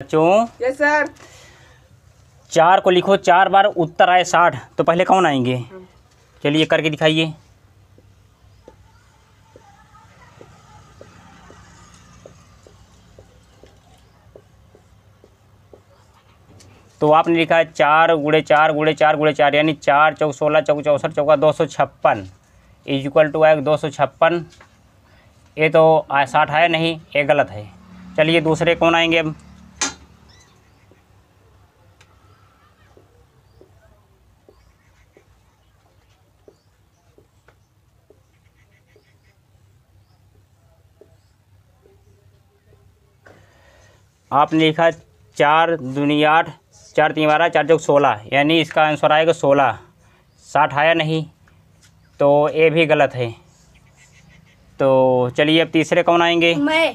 बच्चों yes sir चार को लिखो चार बार उत्तर आए साठ तो पहले कौन आएंगे हाँ। चलिए करके दिखाइए तो आपने लिखा है चार गुड़े चार गुड़े चार गुड़े चार यानी चार चौक सोलह चौक चौसठ चौका दो सौ छप्पन इज इक्वल टू आए दो सौ छप्पन ये तो साठ आया नहीं ये गलत है चलिए दूसरे कौन आएंगे अब आपने लिखा चार दुनिया आठ चार तीन बारह चार चौक सोलह यानी इसका आंसर आएगा सोलह साठ आया नहीं तो ए भी गलत है तो चलिए अब तीसरे कौन आएंगे मैं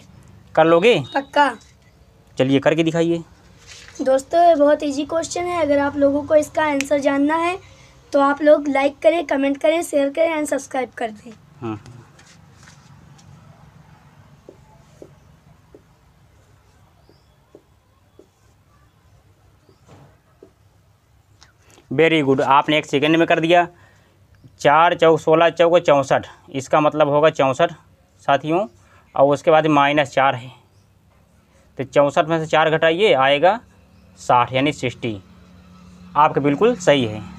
कर लोगे पक्का चलिए करके दिखाइए दोस्तों ये बहुत इजी क्वेश्चन है अगर आप लोगों को इसका आंसर जानना है तो आप लोग लाइक करें कमेंट करें शेयर करें एंड सब्सक्राइब कर दें हाँ, हाँ। वेरी गुड आपने एक सेकेंड में कर दिया चार चौ सोलह चौको चौंसठ इसका मतलब होगा चौंसठ साथियों और उसके बाद माइनस चार है तो चौंसठ में से चार घटाइए आएगा साठ यानी सिक्सटी आपके बिल्कुल सही है